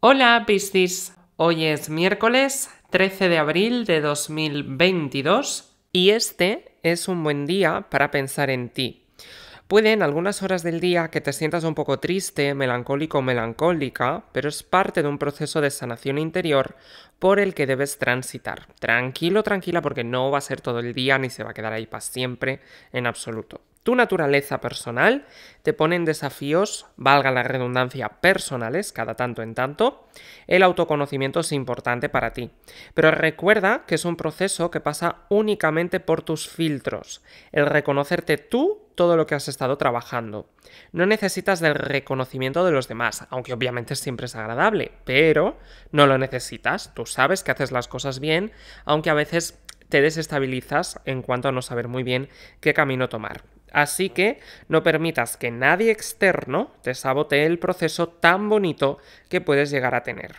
Hola Piscis, hoy es miércoles 13 de abril de 2022 y este es un buen día para pensar en ti. Pueden algunas horas del día que te sientas un poco triste, melancólico o melancólica, pero es parte de un proceso de sanación interior por el que debes transitar. Tranquilo, tranquila, porque no va a ser todo el día ni se va a quedar ahí para siempre en absoluto tu naturaleza personal, te ponen desafíos, valga la redundancia, personales cada tanto en tanto, el autoconocimiento es importante para ti. Pero recuerda que es un proceso que pasa únicamente por tus filtros, el reconocerte tú todo lo que has estado trabajando. No necesitas del reconocimiento de los demás, aunque obviamente siempre es agradable, pero no lo necesitas. Tú sabes que haces las cosas bien, aunque a veces te desestabilizas en cuanto a no saber muy bien qué camino tomar. Así que no permitas que nadie externo te sabotee el proceso tan bonito que puedes llegar a tener.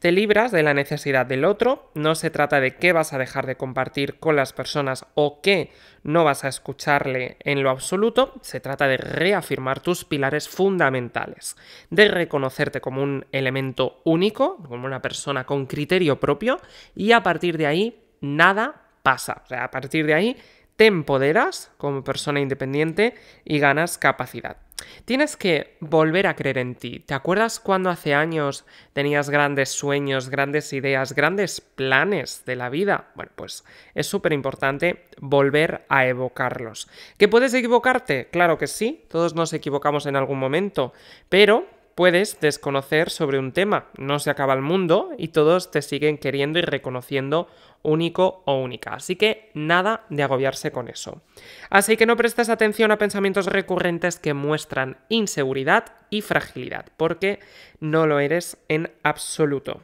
Te libras de la necesidad del otro, no se trata de qué vas a dejar de compartir con las personas o qué no vas a escucharle en lo absoluto, se trata de reafirmar tus pilares fundamentales, de reconocerte como un elemento único, como una persona con criterio propio y a partir de ahí nada pasa. O sea, a partir de ahí te empoderas como persona independiente y ganas capacidad. Tienes que volver a creer en ti. ¿Te acuerdas cuando hace años tenías grandes sueños, grandes ideas, grandes planes de la vida? Bueno, pues es súper importante volver a evocarlos. ¿Que puedes equivocarte? Claro que sí, todos nos equivocamos en algún momento, pero puedes desconocer sobre un tema. No se acaba el mundo y todos te siguen queriendo y reconociendo único o única. Así que nada de agobiarse con eso. Así que no prestes atención a pensamientos recurrentes que muestran inseguridad y fragilidad, porque no lo eres en absoluto.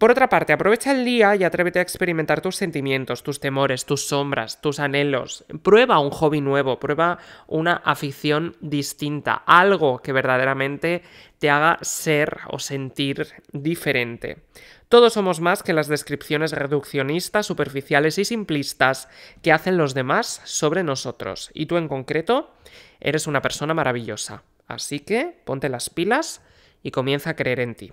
Por otra parte, aprovecha el día y atrévete a experimentar tus sentimientos, tus temores, tus sombras, tus anhelos. Prueba un hobby nuevo, prueba una afición distinta, algo que verdaderamente te haga ser o sentir diferente. Todos somos más que las descripciones reduccionistas, superficiales y simplistas que hacen los demás sobre nosotros. Y tú en concreto eres una persona maravillosa. Así que ponte las pilas y comienza a creer en ti.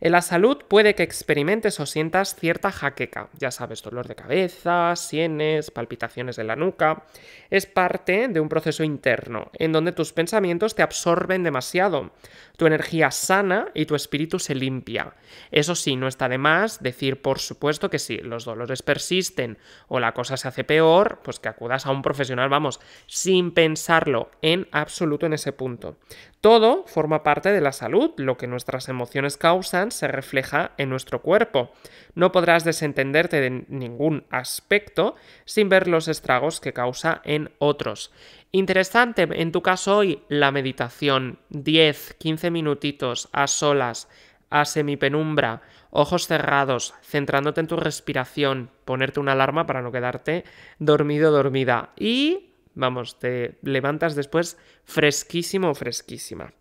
En la salud puede que experimentes o sientas cierta jaqueca, ya sabes, dolor de cabeza, sienes, palpitaciones de la nuca. Es parte de un proceso interno, en donde tus pensamientos te absorben demasiado. Tu energía sana y tu espíritu se limpia. Eso sí, no está de más decir, por supuesto, que si los dolores persisten o la cosa se hace peor, pues que acudas a un profesional, vamos, sin pensarlo en absoluto en ese punto. Todo forma parte de la salud, lo que nuestras emociones causan se refleja en nuestro cuerpo. No podrás desentenderte de ningún aspecto sin ver los estragos que causa en otros. Interesante, en tu caso hoy, la meditación, 10, 15 minutitos a solas, a semipenumbra, ojos cerrados, centrándote en tu respiración, ponerte una alarma para no quedarte dormido dormida y Vamos, te levantas después fresquísimo o fresquísima.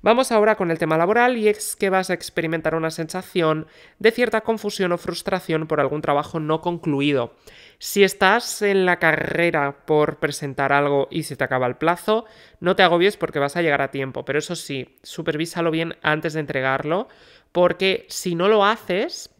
Vamos ahora con el tema laboral y es que vas a experimentar una sensación de cierta confusión o frustración por algún trabajo no concluido. Si estás en la carrera por presentar algo y se te acaba el plazo, no te agobies porque vas a llegar a tiempo, pero eso sí, supervísalo bien antes de entregarlo porque si no lo haces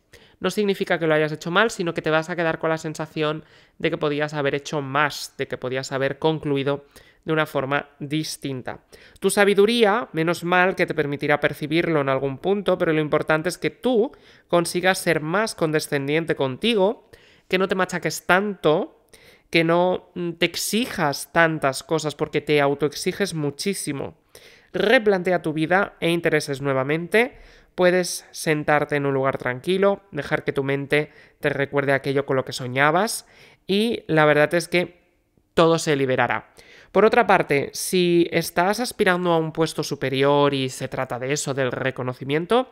no significa que lo hayas hecho mal, sino que te vas a quedar con la sensación de que podías haber hecho más, de que podías haber concluido de una forma distinta. Tu sabiduría, menos mal que te permitirá percibirlo en algún punto, pero lo importante es que tú consigas ser más condescendiente contigo, que no te machaques tanto, que no mm, te exijas tantas cosas porque te autoexiges muchísimo. Replantea tu vida e intereses nuevamente, puedes sentarte en un lugar tranquilo, dejar que tu mente te recuerde aquello con lo que soñabas y la verdad es que todo se liberará. Por otra parte, si estás aspirando a un puesto superior y se trata de eso, del reconocimiento,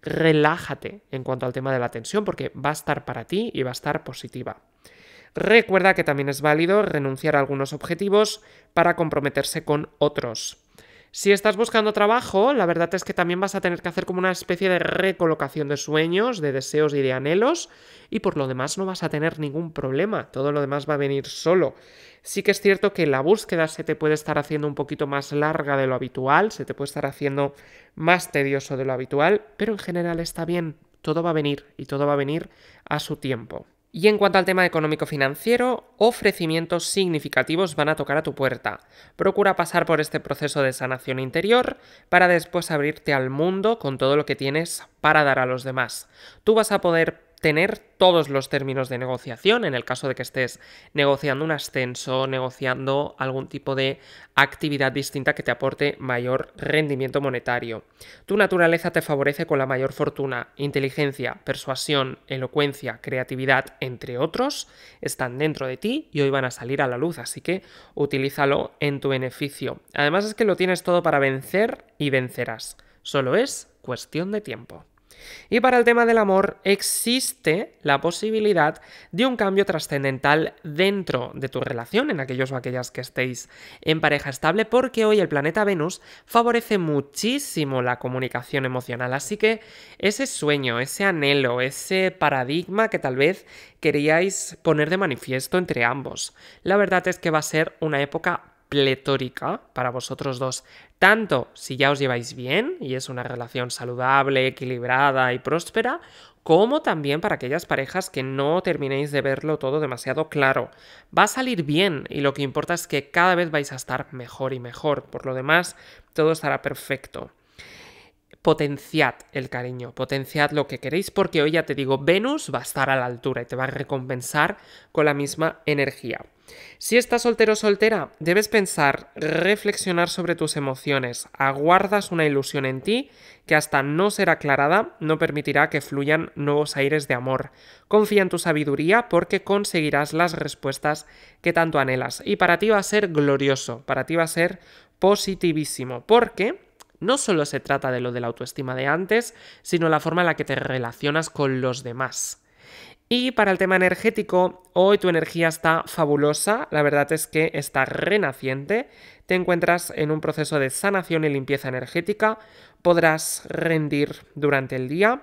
relájate en cuanto al tema de la tensión porque va a estar para ti y va a estar positiva. Recuerda que también es válido renunciar a algunos objetivos para comprometerse con otros. Si estás buscando trabajo, la verdad es que también vas a tener que hacer como una especie de recolocación de sueños, de deseos y de anhelos, y por lo demás no vas a tener ningún problema, todo lo demás va a venir solo. Sí que es cierto que la búsqueda se te puede estar haciendo un poquito más larga de lo habitual, se te puede estar haciendo más tedioso de lo habitual, pero en general está bien, todo va a venir y todo va a venir a su tiempo. Y en cuanto al tema económico-financiero, ofrecimientos significativos van a tocar a tu puerta. Procura pasar por este proceso de sanación interior para después abrirte al mundo con todo lo que tienes para dar a los demás. Tú vas a poder tener todos los términos de negociación en el caso de que estés negociando un ascenso, negociando algún tipo de actividad distinta que te aporte mayor rendimiento monetario. Tu naturaleza te favorece con la mayor fortuna, inteligencia, persuasión, elocuencia, creatividad, entre otros, están dentro de ti y hoy van a salir a la luz, así que utilízalo en tu beneficio. Además es que lo tienes todo para vencer y vencerás. Solo es cuestión de tiempo. Y para el tema del amor existe la posibilidad de un cambio trascendental dentro de tu relación, en aquellos o aquellas que estéis en pareja estable, porque hoy el planeta Venus favorece muchísimo la comunicación emocional. Así que ese sueño, ese anhelo, ese paradigma que tal vez queríais poner de manifiesto entre ambos, la verdad es que va a ser una época pletórica para vosotros dos, tanto si ya os lleváis bien y es una relación saludable, equilibrada y próspera, como también para aquellas parejas que no terminéis de verlo todo demasiado claro. Va a salir bien y lo que importa es que cada vez vais a estar mejor y mejor, por lo demás todo estará perfecto potenciad el cariño, potenciad lo que queréis, porque hoy ya te digo, Venus va a estar a la altura y te va a recompensar con la misma energía. Si estás soltero o soltera, debes pensar, reflexionar sobre tus emociones. Aguardas una ilusión en ti que hasta no ser aclarada no permitirá que fluyan nuevos aires de amor. Confía en tu sabiduría porque conseguirás las respuestas que tanto anhelas. Y para ti va a ser glorioso, para ti va a ser positivísimo, porque no solo se trata de lo de la autoestima de antes, sino la forma en la que te relacionas con los demás. Y para el tema energético, hoy tu energía está fabulosa, la verdad es que está renaciente, te encuentras en un proceso de sanación y limpieza energética, podrás rendir durante el día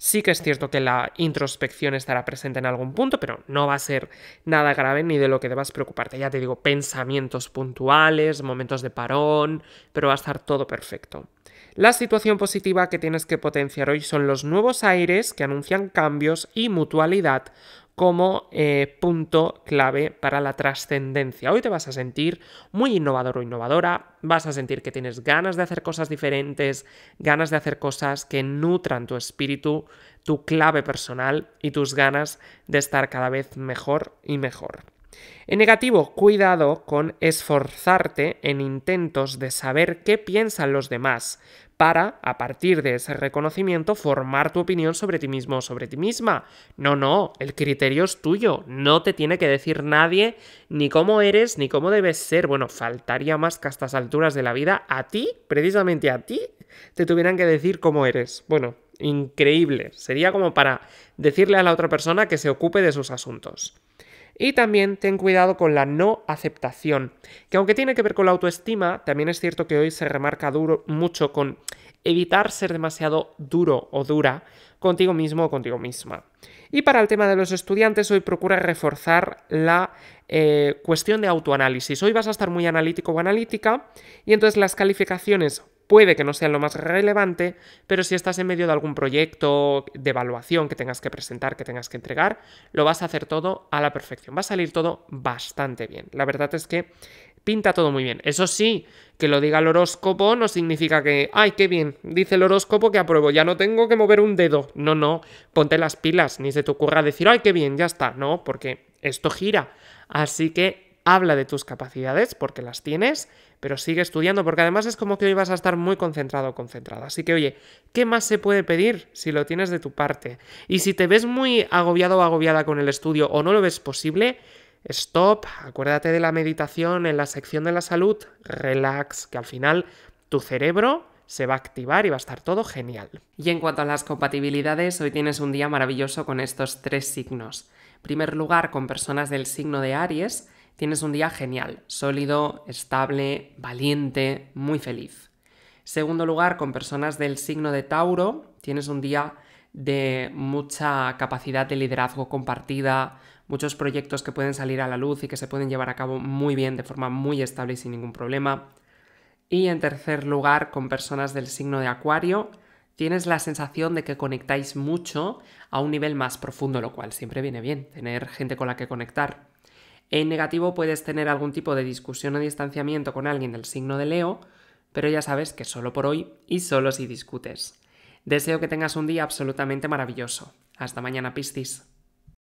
Sí que es cierto que la introspección estará presente en algún punto, pero no va a ser nada grave ni de lo que debas preocuparte. Ya te digo, pensamientos puntuales, momentos de parón, pero va a estar todo perfecto. La situación positiva que tienes que potenciar hoy son los nuevos aires que anuncian cambios y mutualidad como eh, punto clave para la trascendencia. Hoy te vas a sentir muy innovador o innovadora, vas a sentir que tienes ganas de hacer cosas diferentes, ganas de hacer cosas que nutran tu espíritu, tu clave personal y tus ganas de estar cada vez mejor y mejor. En negativo, cuidado con esforzarte en intentos de saber qué piensan los demás para, a partir de ese reconocimiento, formar tu opinión sobre ti mismo o sobre ti misma. No, no, el criterio es tuyo, no te tiene que decir nadie ni cómo eres ni cómo debes ser. Bueno, faltaría más que a estas alturas de la vida a ti, precisamente a ti, te tuvieran que decir cómo eres. Bueno, increíble, sería como para decirle a la otra persona que se ocupe de sus asuntos. Y también ten cuidado con la no aceptación, que aunque tiene que ver con la autoestima, también es cierto que hoy se remarca duro, mucho con evitar ser demasiado duro o dura contigo mismo o contigo misma. Y para el tema de los estudiantes, hoy procura reforzar la eh, cuestión de autoanálisis. Hoy vas a estar muy analítico o analítica y entonces las calificaciones Puede que no sea lo más relevante, pero si estás en medio de algún proyecto de evaluación que tengas que presentar, que tengas que entregar, lo vas a hacer todo a la perfección. Va a salir todo bastante bien. La verdad es que pinta todo muy bien. Eso sí, que lo diga el horóscopo no significa que, ay, qué bien, dice el horóscopo que apruebo, ya no tengo que mover un dedo. No, no, ponte las pilas, ni se te ocurra decir, ay, qué bien, ya está. No, porque esto gira. Así que habla de tus capacidades porque las tienes pero sigue estudiando, porque además es como que hoy vas a estar muy concentrado o concentrada. Así que, oye, ¿qué más se puede pedir si lo tienes de tu parte? Y si te ves muy agobiado o agobiada con el estudio o no lo ves posible, stop, acuérdate de la meditación en la sección de la salud, relax, que al final tu cerebro se va a activar y va a estar todo genial. Y en cuanto a las compatibilidades, hoy tienes un día maravilloso con estos tres signos. En primer lugar, con personas del signo de Aries, tienes un día genial, sólido, estable, valiente, muy feliz. Segundo lugar, con personas del signo de Tauro, tienes un día de mucha capacidad de liderazgo compartida, muchos proyectos que pueden salir a la luz y que se pueden llevar a cabo muy bien, de forma muy estable y sin ningún problema. Y en tercer lugar, con personas del signo de Acuario, tienes la sensación de que conectáis mucho a un nivel más profundo, lo cual siempre viene bien, tener gente con la que conectar. En negativo puedes tener algún tipo de discusión o distanciamiento con alguien del signo de Leo, pero ya sabes que solo por hoy y solo si discutes. Deseo que tengas un día absolutamente maravilloso. Hasta mañana, Piscis.